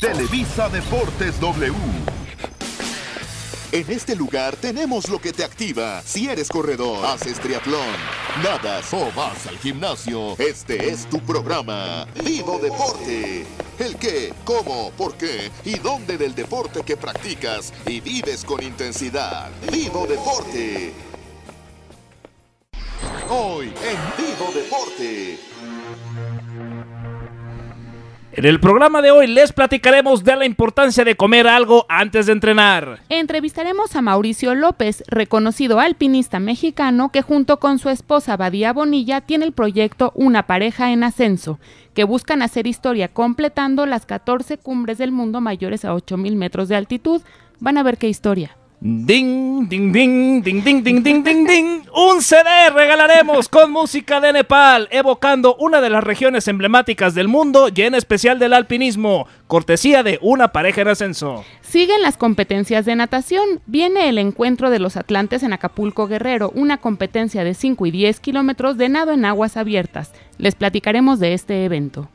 Televisa Deportes W. En este lugar tenemos lo que te activa. Si eres corredor, haces triatlón, nadas o vas al gimnasio, este es tu programa. Vivo Deporte. El qué, cómo, por qué y dónde del deporte que practicas y vives con intensidad. Vivo Deporte. Hoy en Vivo Deporte. En el programa de hoy les platicaremos de la importancia de comer algo antes de entrenar. Entrevistaremos a Mauricio López, reconocido alpinista mexicano que junto con su esposa Badía Bonilla tiene el proyecto Una pareja en ascenso, que buscan hacer historia completando las 14 cumbres del mundo mayores a 8.000 metros de altitud. Van a ver qué historia. Ding, ding, ding, ding, ding, ding, ding, ding, ding. Un CD regalaremos con música de Nepal, evocando una de las regiones emblemáticas del mundo y en especial del alpinismo, cortesía de una pareja en ascenso. Siguen las competencias de natación. Viene el encuentro de los Atlantes en Acapulco Guerrero, una competencia de 5 y 10 kilómetros de nado en aguas abiertas. Les platicaremos de este evento.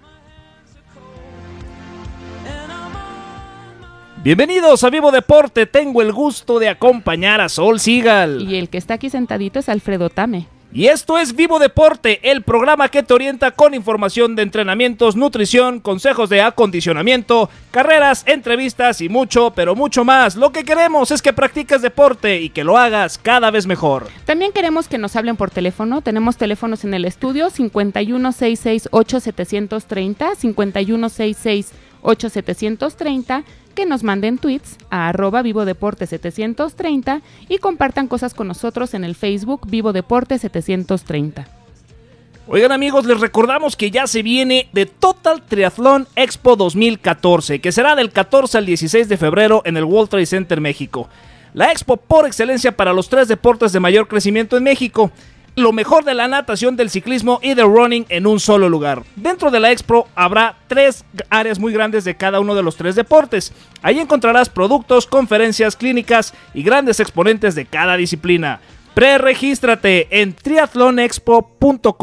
Bienvenidos a Vivo Deporte. Tengo el gusto de acompañar a Sol Sigal. Y el que está aquí sentadito es Alfredo Tame. Y esto es Vivo Deporte, el programa que te orienta con información de entrenamientos, nutrición, consejos de acondicionamiento, carreras, entrevistas y mucho, pero mucho más. Lo que queremos es que practiques deporte y que lo hagas cada vez mejor. También queremos que nos hablen por teléfono. Tenemos teléfonos en el estudio 51668730, 5166 8730 que nos manden tweets a arroba Vivo Deporte 730 y compartan cosas con nosotros en el Facebook Vivo Deporte 730. Oigan amigos, les recordamos que ya se viene de Total Triathlon Expo 2014, que será del 14 al 16 de febrero en el World Trade Center México. La expo por excelencia para los tres deportes de mayor crecimiento en México lo mejor de la natación, del ciclismo y del running en un solo lugar. Dentro de la Expo habrá tres áreas muy grandes de cada uno de los tres deportes. Ahí encontrarás productos, conferencias, clínicas y grandes exponentes de cada disciplina. Preregístrate en triathlonexpo.com.mx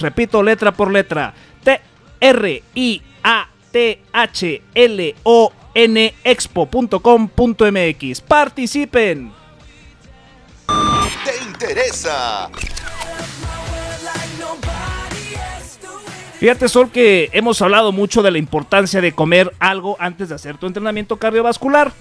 Repito letra por letra. T R I A T H L O N expo.com.mx. Participen. Fíjate, Sol, que hemos hablado mucho de la importancia de comer algo antes de hacer tu entrenamiento cardiovascular,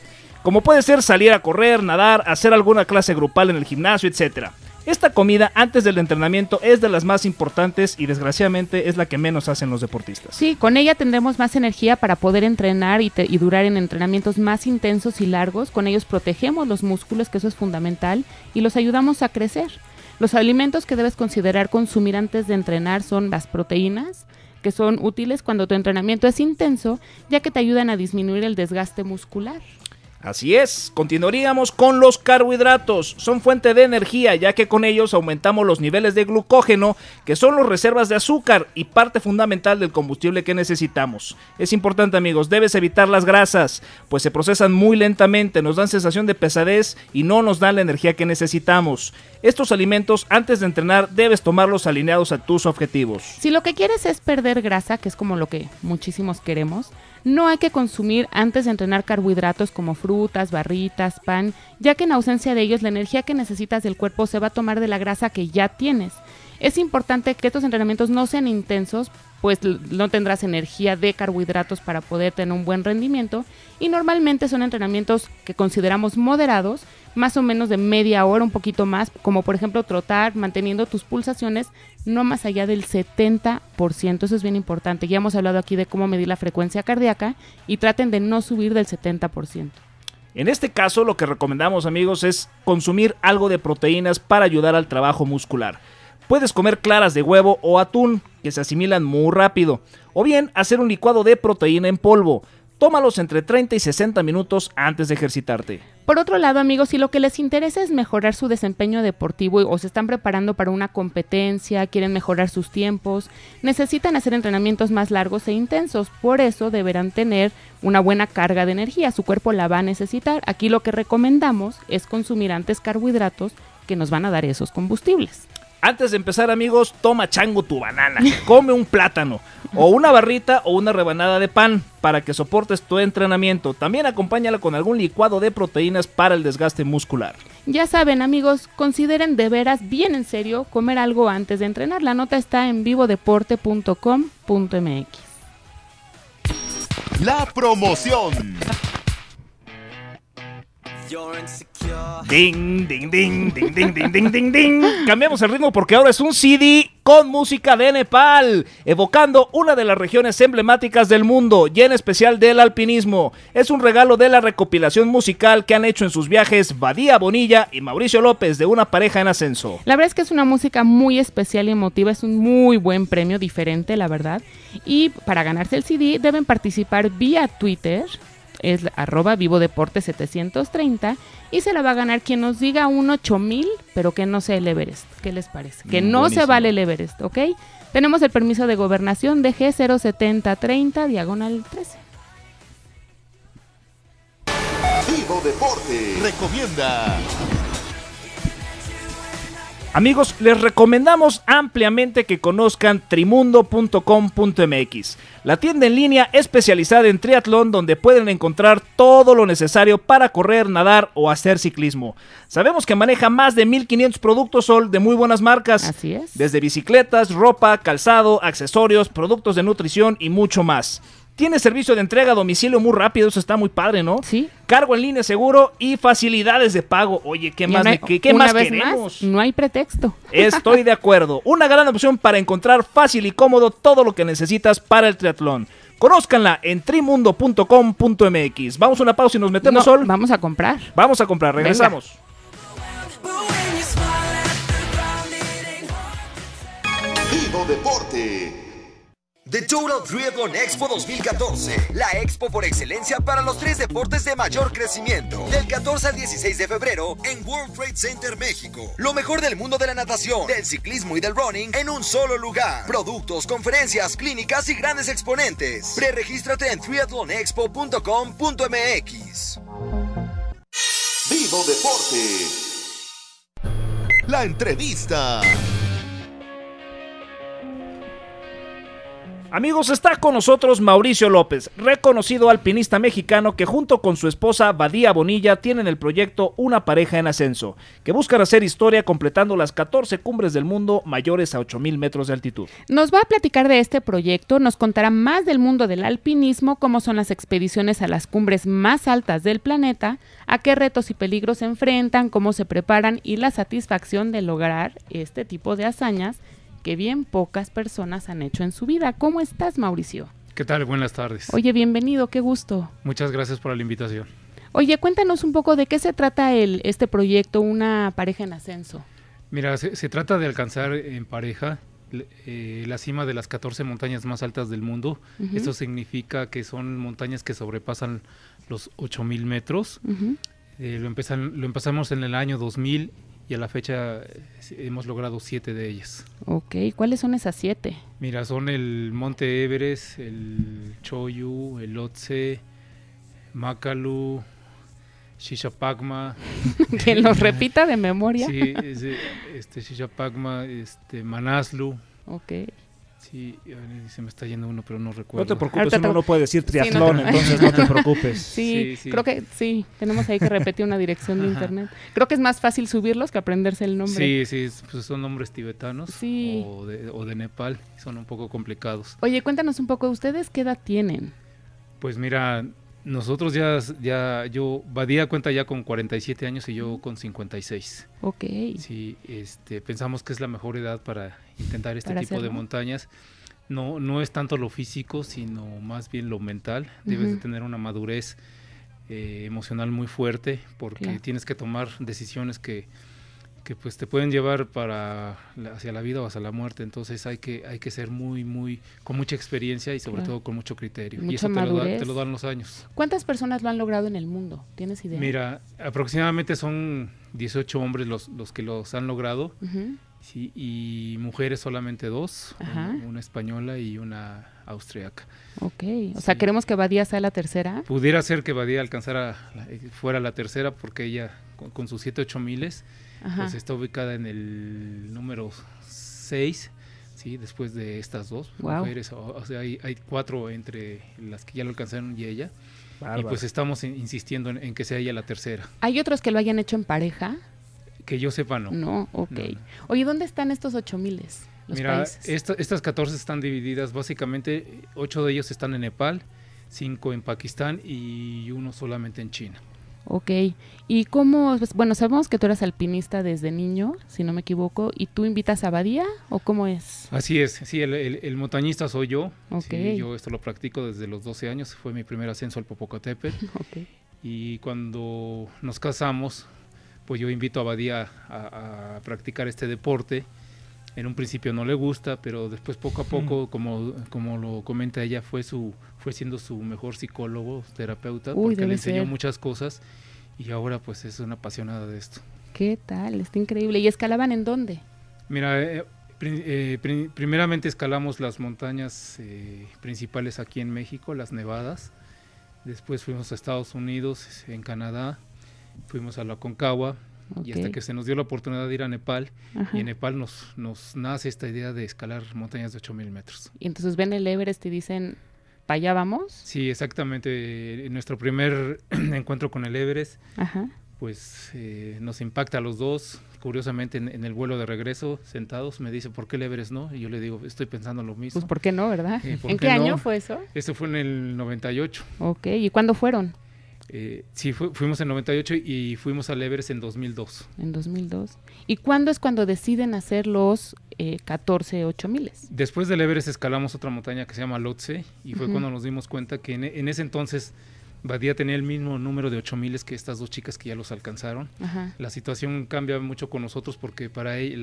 como puede ser salir a correr, nadar, hacer alguna clase grupal en el gimnasio, etcétera. Esta comida antes del entrenamiento es de las más importantes y desgraciadamente es la que menos hacen los deportistas. Sí, con ella tendremos más energía para poder entrenar y, y durar en entrenamientos más intensos y largos. Con ellos protegemos los músculos, que eso es fundamental, y los ayudamos a crecer. Los alimentos que debes considerar consumir antes de entrenar son las proteínas, que son útiles cuando tu entrenamiento es intenso, ya que te ayudan a disminuir el desgaste muscular. Así es, continuaríamos con los carbohidratos. Son fuente de energía ya que con ellos aumentamos los niveles de glucógeno, que son las reservas de azúcar y parte fundamental del combustible que necesitamos. Es importante amigos, debes evitar las grasas, pues se procesan muy lentamente, nos dan sensación de pesadez y no nos dan la energía que necesitamos. Estos alimentos antes de entrenar debes tomarlos alineados a tus objetivos. Si lo que quieres es perder grasa, que es como lo que muchísimos queremos, no hay que consumir antes de entrenar carbohidratos como frutas, barritas, pan, ya que en ausencia de ellos la energía que necesitas del cuerpo se va a tomar de la grasa que ya tienes. Es importante que estos entrenamientos no sean intensos, pues no tendrás energía de carbohidratos para poder tener un buen rendimiento y normalmente son entrenamientos que consideramos moderados más o menos de media hora, un poquito más, como por ejemplo trotar, manteniendo tus pulsaciones no más allá del 70%. Eso es bien importante. Ya hemos hablado aquí de cómo medir la frecuencia cardíaca y traten de no subir del 70%. En este caso, lo que recomendamos amigos es consumir algo de proteínas para ayudar al trabajo muscular. Puedes comer claras de huevo o atún, que se asimilan muy rápido, o bien hacer un licuado de proteína en polvo. Tómalos entre 30 y 60 minutos antes de ejercitarte. Por otro lado, amigos, si lo que les interesa es mejorar su desempeño deportivo o se están preparando para una competencia, quieren mejorar sus tiempos, necesitan hacer entrenamientos más largos e intensos, por eso deberán tener una buena carga de energía, su cuerpo la va a necesitar. Aquí lo que recomendamos es consumir antes carbohidratos que nos van a dar esos combustibles. Antes de empezar, amigos, toma chango tu banana, come un plátano o una barrita o una rebanada de pan para que soportes tu entrenamiento. También acompáñala con algún licuado de proteínas para el desgaste muscular. Ya saben, amigos, consideren de veras bien en serio comer algo antes de entrenar. La nota está en vivodeporte.com.mx. La promoción. Ding, ding, ding, ding, ding, ding, ding, ding, ding. Cambiamos el ritmo porque ahora es un CD con música de Nepal, evocando una de las regiones emblemáticas del mundo y en especial del alpinismo. Es un regalo de la recopilación musical que han hecho en sus viajes Badía Bonilla y Mauricio López de una pareja en ascenso. La verdad es que es una música muy especial y emotiva, es un muy buen premio diferente, la verdad. Y para ganarse el CD deben participar vía Twitter es arroba vivo deporte 730 y se la va a ganar quien nos diga un 8000, pero que no sea el Everest. ¿Qué les parece? Que mm, no se vale el Everest, ¿ok? Tenemos el permiso de gobernación de G07030 diagonal 13. Vivo Deporte recomienda Amigos, les recomendamos ampliamente que conozcan trimundo.com.mx, la tienda en línea especializada en triatlón donde pueden encontrar todo lo necesario para correr, nadar o hacer ciclismo. Sabemos que maneja más de 1500 productos Sol de muy buenas marcas. Desde bicicletas, ropa, calzado, accesorios, productos de nutrición y mucho más. Tiene servicio de entrega a domicilio muy rápido, eso está muy padre, ¿no? Sí. Cargo en línea seguro y facilidades de pago. Oye, ¿qué más, no ¿qué, más queremos? no hay pretexto. Estoy de acuerdo. Una gran opción para encontrar fácil y cómodo todo lo que necesitas para el triatlón. Conózcanla en trimundo.com.mx. Vamos a una pausa y nos metemos sol. Vamos a comprar. Vamos a comprar, regresamos. Vivo Deporte. The Total Triathlon Expo 2014, la expo por excelencia para los tres deportes de mayor crecimiento. Del 14 al 16 de febrero en World Trade Center México. Lo mejor del mundo de la natación, del ciclismo y del running en un solo lugar. Productos, conferencias, clínicas y grandes exponentes. Preregístrate en triathlonexpo.com.mx. Vivo Deporte. La entrevista. Amigos, está con nosotros Mauricio López, reconocido alpinista mexicano que junto con su esposa Badía Bonilla tienen el proyecto Una pareja en ascenso, que buscan hacer historia completando las 14 cumbres del mundo mayores a 8.000 metros de altitud. Nos va a platicar de este proyecto, nos contará más del mundo del alpinismo, cómo son las expediciones a las cumbres más altas del planeta, a qué retos y peligros se enfrentan, cómo se preparan y la satisfacción de lograr este tipo de hazañas que bien pocas personas han hecho en su vida. ¿Cómo estás, Mauricio? ¿Qué tal? Buenas tardes. Oye, bienvenido, qué gusto. Muchas gracias por la invitación. Oye, cuéntanos un poco de qué se trata el, este proyecto, Una pareja en ascenso. Mira, se, trata de alcanzar en pareja eh, la cima de las 14 montañas más altas del mundo. Eso significa que son montañas que sobrepasan los 8.000 metros. Eh, lo, empezan, lo empezamos en el año 2000 y a la fecha eh, hemos logrado siete de ellas. Ok, ¿cuáles son esas siete? Mira, son el Monte Everest, el Choyu, el Otse, Makalu, Shishapagma. que los repita de memoria. sí, este, Shishapagma, este, Manaslu. Ok. Sí, se me está yendo uno, pero no recuerdo. No te preocupes, uno no puede decir triatlón, entonces no te preocupes. Sí, creo que sí, tenemos ahí que repetir una dirección de internet. Creo que es más fácil subirlos que aprenderse el nombre. Sí, sí, pues son nombres tibetanos o de, o, de, Nepal, son un poco complicados. Oye, cuéntanos un poco, ¿ustedes qué edad tienen? Pues mira, nosotros ya, ya, yo, Badía cuenta ya con 47 años y yo con 56. Ok. Sí, este, pensamos que es la mejor edad para intentar este tipo de montañas. No, no es tanto lo físico, sino más bien lo mental. Debes de tener una madurez eh, emocional muy fuerte porque tienes que tomar decisiones que que pues te pueden llevar para hacia la vida o hacia la muerte entonces hay que hay que ser muy muy con mucha experiencia y sobre todo con mucho criterio y eso te lo, te dan los años cuántas personas lo han logrado en el mundo tienes idea mira aproximadamente son 18 hombres los, los que los han logrado y mujeres solamente dos una, española y una austriaca Ok, o sea, queremos que Badía sea la tercera. Pudiera ser que Badía alcanzara, eh, fuera la tercera, porque ella con, con sus 7, 8 miles, pues está ubicada en el número 6, ¿sí? después de estas dos mujeres, o, sea, hay, hay cuatro entre las que ya lo alcanzaron y ella. Y pues estamos insistiendo en, que sea ella la tercera. ¿Hay otros que lo hayan hecho en pareja? Que yo sepa, no. No, ok. Oye, ¿dónde están estos ocho miles? Mira, estas 14 están divididas, básicamente ocho de ellos están en Nepal, cinco en Pakistán y uno solamente en China. Ok, y cómo, pues, bueno, sabemos que tú eras alpinista desde niño, si no me equivoco, y tú invitas a Abadía o cómo es? Así es, sí, el, montañista soy yo. yo esto lo practico desde los 12 años, fue mi primer ascenso al Popocatépetl. Okay. Y cuando nos casamos, pues yo invito a Badía a practicar este deporte en un principio no le gusta, pero después poco a mm. poco, como, como lo comenta ella, fue su fue siendo su mejor psicólogo, terapeuta, porque le enseñó muchas cosas y ahora pues es una apasionada de esto. ¿Qué tal? Está increíble. ¿Y escalaban en dónde? Mira, eh, eh, primeramente escalamos las montañas eh, principales aquí en México, las nevadas. Después fuimos a Estados Unidos, en Canadá, fuimos a la Concagua, y hasta que se nos dio la oportunidad de ir a Nepal, y en Nepal nos, nos nace esta idea de escalar montañas de 8000 metros. Y entonces ven el Everest y dicen, ¿para allá vamos? Sí, exactamente. nuestro primer encuentro con el Everest, pues eh, nos impacta a los dos. Curiosamente, en, el vuelo de regreso, sentados, me dice, ¿por qué el Everest no? Y yo le digo, estoy pensando lo mismo. Pues, ¿por qué no, verdad? Eh, ¿En qué, año fue eso? Eso fue en el 98. Ok, ¿y cuándo fueron? Eh, sí, fuimos en 98 y fuimos al Everest en 2002. En 2002. ¿Y cuándo es cuando deciden hacer los eh, 14 8000? Después del Everest escalamos otra montaña que se llama Lhotse y fue cuando nos dimos cuenta que e, en, ese entonces Badía tenía el mismo número de 8000 que estas dos chicas que ya los alcanzaron. La situación cambia mucho con nosotros porque para, e,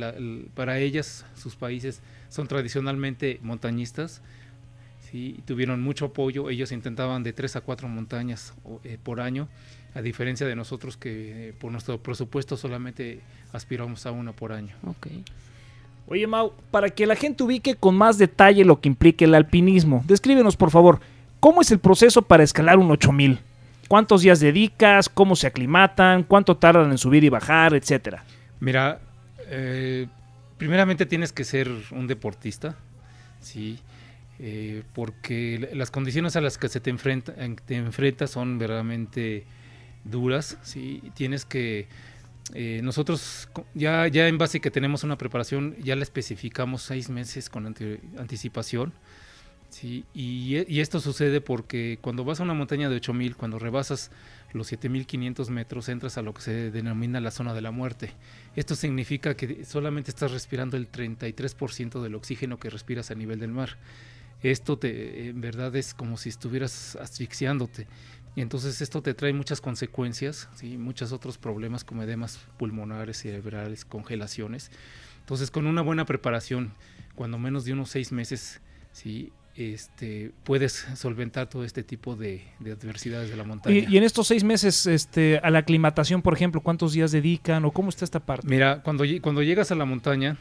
para ellas sus países son tradicionalmente montañistas y tuvieron mucho apoyo. Ellos intentaban de tres a cuatro montañas eh, por año, a diferencia de nosotros que eh, por nuestro presupuesto solamente aspiramos a una por año. Oye Mau, para que la gente ubique con más detalle lo que implica el alpinismo, descríbenos por favor, ¿cómo es el proceso para escalar un 8000? ¿Cuántos días dedicas? ¿Cómo se aclimatan? ¿Cuánto tardan en subir y bajar? Etcétera. Mira, eh, primeramente tienes que ser un deportista, ¿sí? Eh, porque las condiciones a las que se te, enfrenta, te enfrentas son verdaderamente duras, ¿sí? tienes que... Eh, nosotros ya, ya en base que tenemos una preparación, ya la especificamos seis meses con anticipación. ¿sí? Y, y, esto sucede porque cuando vas a una montaña de 8000, cuando rebasas los 7500 metros, entras a lo que se denomina la zona de la muerte. Esto significa que solamente estás respirando el 33% del oxígeno que respiras a nivel del mar esto te, en verdad es como si estuvieras asfixiándote. Y entonces esto te trae muchas consecuencias, y muchos otros problemas como edemas pulmonares, cerebrales, congelaciones. Entonces con una buena preparación, cuando menos de unos seis meses, ¿sí? este, puedes solventar todo este tipo de, adversidades de la montaña. Y, en estos seis meses este, a la aclimatación, por ejemplo, ¿cuántos días dedican o cómo está esta parte? Mira, cuando, cuando llegas a la montaña,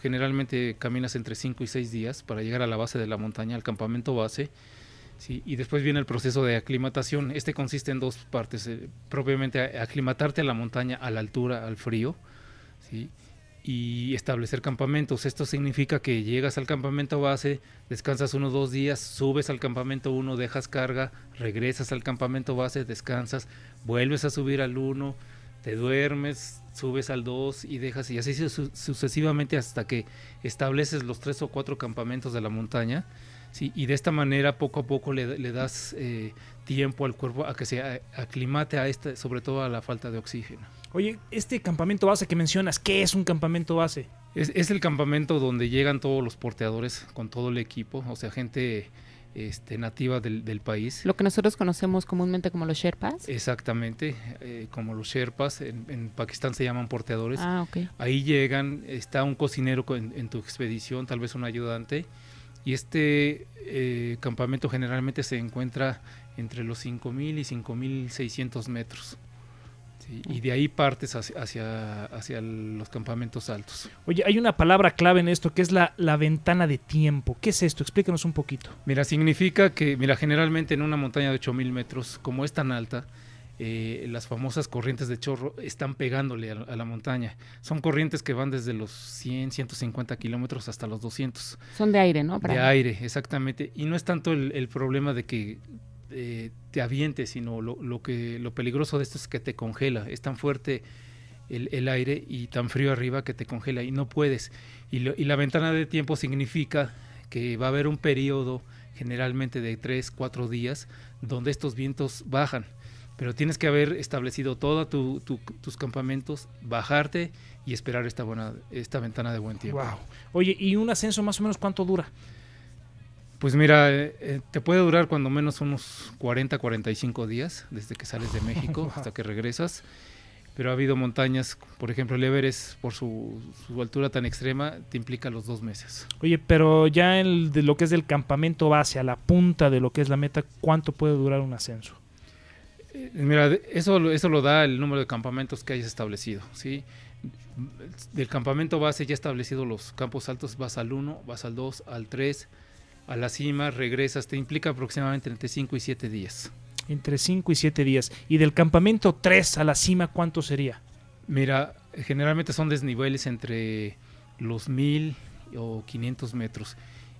generalmente caminas entre cinco y seis días para llegar a la base de la montaña, al campamento base, y después viene el proceso de aclimatación. Este consiste en dos partes, eh, propiamente aclimatarte a la montaña, a la altura, al frío, ¿sí? y establecer campamentos. Esto significa que llegas al campamento base, descansas uno o dos días, subes al campamento 1, dejas carga, regresas al campamento base, descansas, vuelves a subir al 1, te duermes, subes al 2 y dejas y así sucesivamente hasta que estableces los tres o cuatro campamentos de la montaña. Y de esta manera poco a poco le, das eh, tiempo al cuerpo a que se aclimate a este, sobre todo a la falta de oxígeno. Oye, este campamento base que mencionas, ¿qué es un campamento base? Es, el campamento donde llegan todos los porteadores con todo el equipo, o sea, gente este, nativa del, país. Lo que nosotros conocemos comúnmente como los Sherpas. Exactamente, eh, como los Sherpas, en, Pakistán se llaman porteadores. Ah, okay. Ahí llegan, está un cocinero en, tu expedición, tal vez un ayudante, y este eh, campamento generalmente se encuentra entre los 5.000 y 5.600 metros y de ahí partes hacia, hacia, los campamentos altos. Oye, hay una palabra clave en esto que es la, la, ventana de tiempo. ¿Qué es esto? Explíquenos un poquito. Mira, significa que, mira, generalmente en una montaña de 8000 metros, como es tan alta, eh, las famosas corrientes de chorro están pegándole a, la montaña. Son corrientes que van desde los 100, 150 kilómetros hasta los 200. Son de aire, ¿no? de aire, exactamente. Y no es tanto el problema de que eh, te aviente, sino lo, que, lo peligroso de esto es que te congela. Es tan fuerte el, aire y tan frío arriba que te congela y no puedes. Y, la ventana de tiempo significa que va a haber un periodo generalmente de 3, 4 días donde estos vientos bajan. Pero tienes que haber establecido todos tus campamentos, bajarte y esperar esta, buena, esta ventana de buen tiempo. Wow. Oye, ¿y un ascenso más o menos cuánto dura? Pues mira, eh, eh, te puede durar cuando menos unos 40, 45 días desde que sales de México hasta que regresas. Pero ha habido montañas, por ejemplo, el Everest, por su, altura tan extrema, te implica los dos meses. Oye, pero ya en lo que es el campamento base a la punta de lo que es la meta, ¿cuánto puede durar un ascenso? Eh, mira, eso, eso lo da el número de campamentos que hayas establecido, ¿sí? Del campamento base ya establecido los campos altos, vas al 1, vas al 2, al 3, a la cima, regresas, te implica aproximadamente entre 5 y 7 días. Entre 5 y 7 días. ¿Y del campamento 3 a la cima cuánto sería? Mira, generalmente son desniveles entre los 1000 o 500 metros.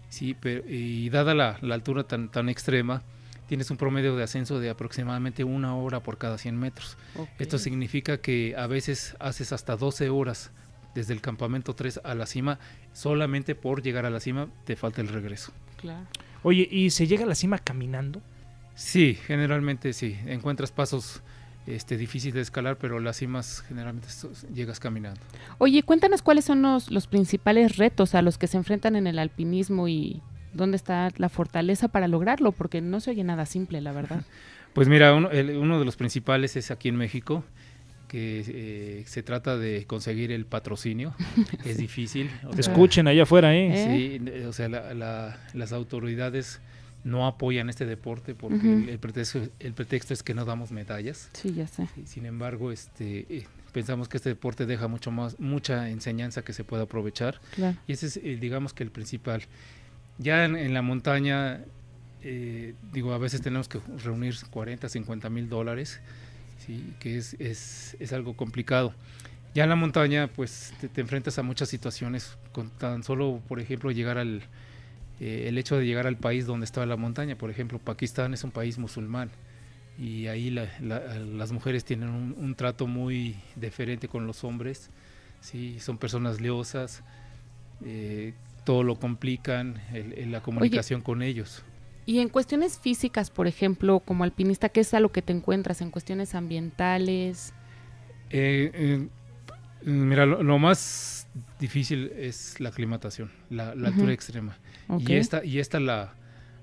Sí, y dada la, altura tan, tan extrema, tienes un promedio de ascenso de aproximadamente una hora por cada 100 metros. Esto significa que a veces haces hasta 12 horas desde el campamento 3 a la cima, solamente por llegar a la cima te falta el regreso. Oye, ¿y se llega a la cima caminando? Sí, generalmente sí. Encuentras pasos este, difíciles de escalar, pero las cimas generalmente llegas caminando. Oye, cuéntanos cuáles son los, principales retos a los que se enfrentan en el alpinismo y dónde está la fortaleza para lograrlo, porque no se oye nada simple, la verdad. Pues mira, uno, uno de los principales es aquí en México, que eh, se trata de conseguir el patrocinio. es difícil. Escuchen allá afuera, ¿eh? ¿Eh? Sí, o sea, las autoridades no apoyan este deporte porque el, pretexto, es que no damos medallas. Sí, ya sé. Sin embargo, este eh, pensamos que este deporte deja mucho más mucha enseñanza que se puede aprovechar y ese es digamos que el principal. Ya en, la montaña digo, a veces tenemos que reunir 40, 50 mil dólares ¿sí? que es, es, es, algo complicado. Ya en la montaña, pues te, enfrentas a muchas situaciones, con tan solo, por ejemplo, llegar al, eh, el hecho de llegar al país donde estaba la montaña. Por ejemplo, Pakistán es un país musulmán y ahí las mujeres tienen un, trato muy diferente con los hombres, ¿sí? son personas leosas, eh, todo lo complican, el, la comunicación con ellos. Y en cuestiones físicas, por ejemplo, como alpinista, ¿qué es a lo que te encuentras en cuestiones ambientales? Eh, eh, mira, lo, más difícil es la aclimatación, la, altura extrema. Y esta, y esta la,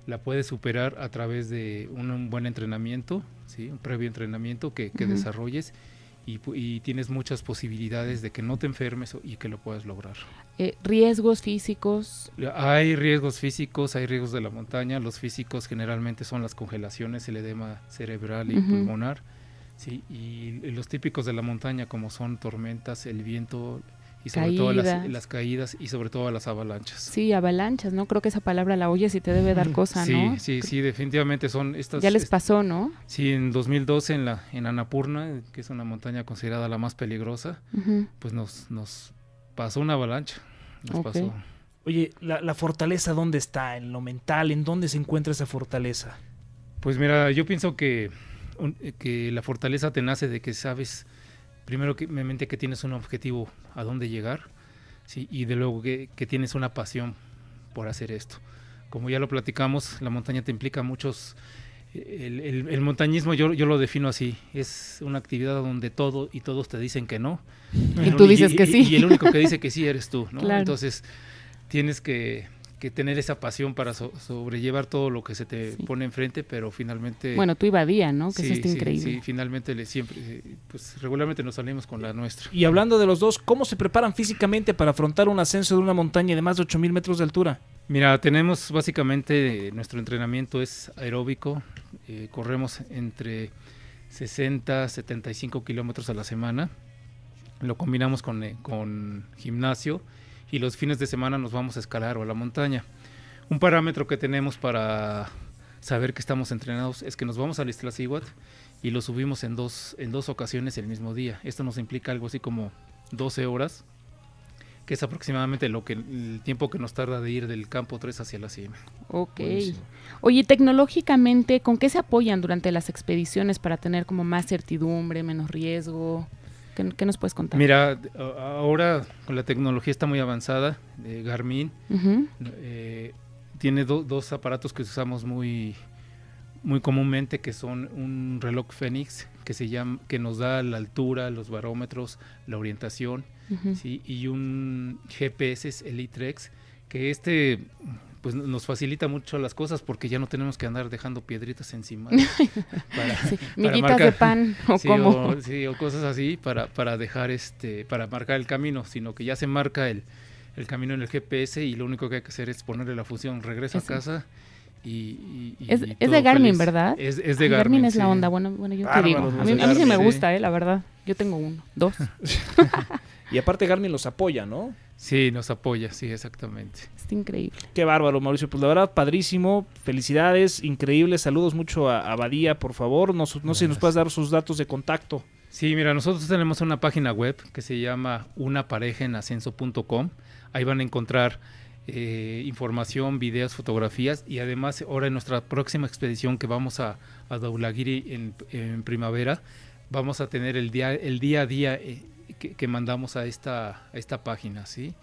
la puedes superar a través de un, buen entrenamiento, ¿sí? un previo entrenamiento que, que desarrolles y, tienes muchas posibilidades de que no te enfermes y que lo puedas lograr. Eh, ¿Riesgos físicos? Hay riesgos físicos, hay riesgos de la montaña. Los físicos generalmente son las congelaciones, el edema cerebral y pulmonar. y los típicos de la montaña como son tormentas, el viento, y sobre todo las, las, caídas y sobre todo las avalanchas. Sí, avalanchas, ¿no? Creo que esa palabra la oyes y te debe dar cosa, ¿no? Sí, sí, sí, definitivamente son estas... Ya les pasó, ¿no? Sí, en 2012 en, la, en Anapurna, que es una montaña considerada la más peligrosa, pues nos, nos pasó una avalancha, nos pasó. Oye, la, fortaleza, ¿dónde está? En lo mental, ¿en dónde se encuentra esa fortaleza? Pues mira, yo pienso que, que la fortaleza te nace de que sabes primero que me mente que tienes un objetivo a dónde llegar, sí, y de luego que, tienes una pasión por hacer esto. Como ya lo platicamos, la montaña te implica muchos. Eh, el, montañismo yo, lo defino así, es una actividad donde todo y todos te dicen que no. Y, tú dices que sí. Y, el único que dice que sí eres tú, Entonces tienes que que tener esa pasión para sobrellevar todo lo que se te pone enfrente, pero finalmente... Bueno, tú día, ¿no? Que es sí, increíble. Sí, finalmente le, siempre, eh, pues regularmente nos salimos con la nuestra. Y hablando de los dos, ¿cómo se preparan físicamente para afrontar un ascenso de una montaña de más de 8.000 metros de altura? Mira, tenemos básicamente, nuestro entrenamiento es aeróbico, eh, corremos entre 60, 75 kilómetros a la semana, lo combinamos con, eh, con gimnasio, y los fines de semana nos vamos a escalar o a la montaña. Un parámetro que tenemos para saber que estamos entrenados es que nos vamos al iguat y lo subimos en dos, en dos ocasiones el mismo día. Esto nos implica algo así como 12 horas, que es aproximadamente lo que el tiempo que nos tarda de ir del campo 3 hacia la cima. Ok. Oye, tecnológicamente, ¿con qué se apoyan durante las expediciones para tener como más certidumbre, menos riesgo? ¿Qué, nos puedes contar? Mira, ahora con la tecnología está muy avanzada, eh, Garmin eh, tiene dos aparatos que usamos muy, muy comúnmente, que son un reloj Fénix, que, se llama, que nos da la altura, los barómetros, la orientación, y un GPS E-TREX, que este pues nos facilita mucho las cosas porque ya no tenemos que andar dejando piedritas encima. miguitas de pan o como. sí, o cosas así para, para dejar este, para marcar el camino, sino que ya se marca el, camino en el GPS y lo único que hay que hacer es ponerle la función regreso a casa. Y, y, es, de Garmin, ¿verdad? Es, de Garmin. es la onda, bueno, bueno yo te digo. A mí, a mí, sí me gusta, eh, la verdad. Yo tengo uno, dos. y aparte Garmin los apoya, ¿no? Sí, nos apoya, sí, exactamente. Está increíble. Qué bárbaro, Mauricio. Pues la verdad, padrísimo. Felicidades, increíble, Saludos mucho a, Abadía, por favor. no sé si nos puedes dar sus datos de contacto. Sí, mira, nosotros tenemos una página web que se llama unaparejenascenso.com, Ahí van a encontrar eh, información, videos, fotografías y además ahora en nuestra próxima expedición que vamos a, a en, primavera, vamos a tener el día, el día a día. Eh, que, mandamos a esta, esta página, ¿sí?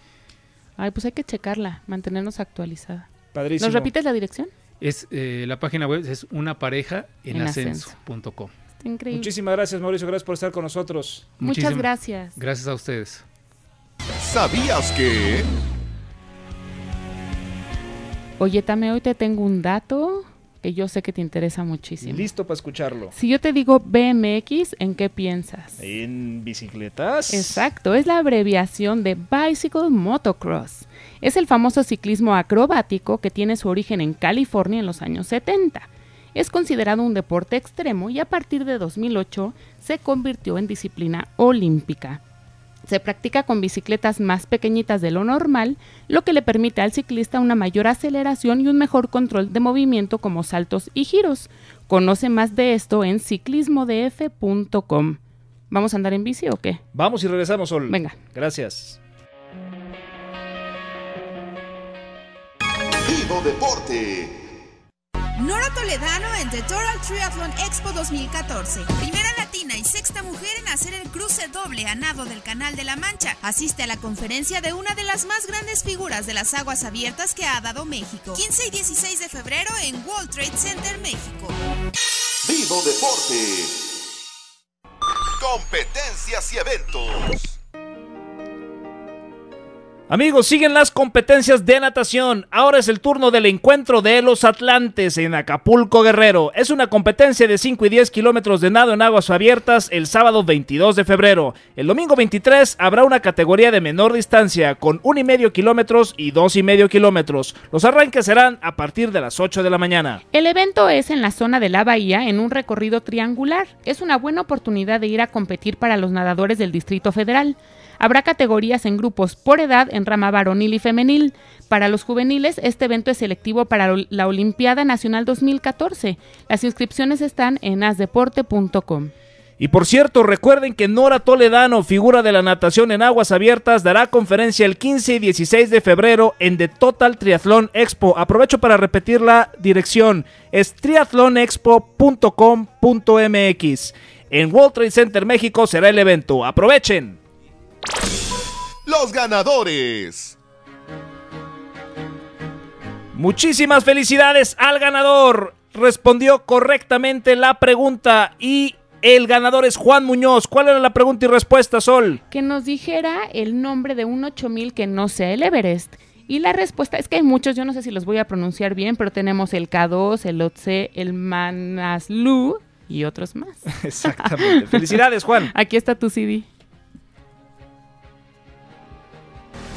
Ay, pues hay que checarla, mantenernos actualizada. Padrísimo. ¿Nos repites la dirección? Es eh, la página web es una pareja unaparejaenascenso.com. Increíble. Muchísimas gracias, Mauricio. Gracias por estar con nosotros. Muchas gracias. Gracias a ustedes. ¿Sabías que? Oye, Tame, hoy te tengo un dato que yo sé que te interesa muchísimo. Listo para escucharlo. Si yo te digo BMX, ¿en qué piensas? En bicicletas. Exacto, es la abreviación de Bicycle Motocross. Es el famoso ciclismo acrobático que tiene su origen en California en los años 70. Es considerado un deporte extremo y a partir de 2008 se convirtió en disciplina olímpica. Se practica con bicicletas más pequeñitas de lo normal, lo que le permite al ciclista una mayor aceleración y un mejor control de movimiento como saltos y giros. Conoce más de esto en ciclismodf.com. ¿Vamos a andar en bici o qué? Vamos y regresamos, Sol. Venga. Gracias. Vivo Deporte. Nora Toledano en The Total Triathlon Expo 2014 mujer en hacer el cruce doble a nado del Canal de la Mancha. Asiste a la conferencia de una de las más grandes figuras de las aguas abiertas que ha dado México. 15 y 16 de febrero en World Trade Center, México. Vivo Deporte. Competencias y eventos. Amigos, siguen las competencias de natación. Ahora es el turno del encuentro de los Atlantes en Acapulco Guerrero. Es una competencia de 5 y 10 kilómetros de nado en aguas abiertas el sábado 22 de febrero. El domingo 23 habrá una categoría de menor distancia con 1,5 kilómetros y 2,5 kilómetros. Los arranques serán a partir de las 8 de la mañana. El evento es en la zona de la bahía en un recorrido triangular. Es una buena oportunidad de ir a competir para los nadadores del Distrito Federal. Habrá categorías en grupos por edad en rama varonil y femenil. Para los juveniles, este evento es selectivo para la Olimpiada Nacional 2014. Las inscripciones están en asdeporte.com. Y por cierto, recuerden que Nora Toledano, figura de la natación en aguas abiertas, dará conferencia el 15 y 16 de febrero en The Total Triathlon Expo. Aprovecho para repetir la dirección, es triathlonexpo.com.mx. En World Trade Center México será el evento. Aprovechen. Los ganadores. Muchísimas felicidades al ganador. Respondió correctamente la pregunta y el ganador es Juan Muñoz. ¿Cuál era la pregunta y respuesta, Sol? Que nos dijera el nombre de un 8000 que no sea el Everest. Y la respuesta es que hay muchos, yo no sé si los voy a pronunciar bien, pero tenemos el K2, el Otse, el Manaslu y otros más. Exactamente. Felicidades, Juan. Aquí está tu CD.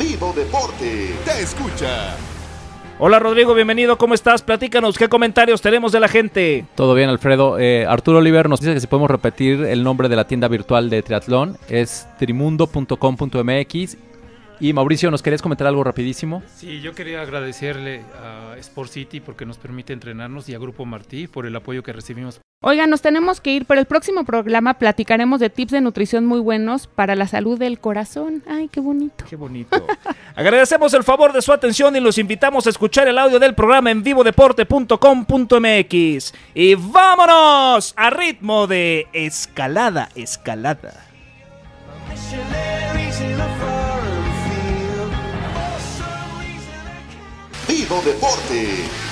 Vivo Deporte te escucha. Hola Rodrigo, bienvenido, ¿cómo estás? Platícanos, ¿qué comentarios tenemos de la gente? Todo bien, Alfredo. Eh, Arturo Oliver nos dice que si podemos repetir el nombre de la tienda virtual de triatlón, es trimundo.com.mx y Mauricio, ¿nos querías comentar algo rapidísimo? Sí, yo quería agradecerle a Sport City porque nos permite entrenarnos y a Grupo Martí por el apoyo que recibimos. Oigan, nos tenemos que ir, pero el próximo programa platicaremos de tips de nutrición muy buenos para la salud del corazón. Ay, qué bonito. Qué bonito. Agradecemos el favor de su atención y los invitamos a escuchar el audio del programa en vivodeporte.com.mx. Y vámonos a ritmo de escalada, escalada. ¡Vivo Deporte.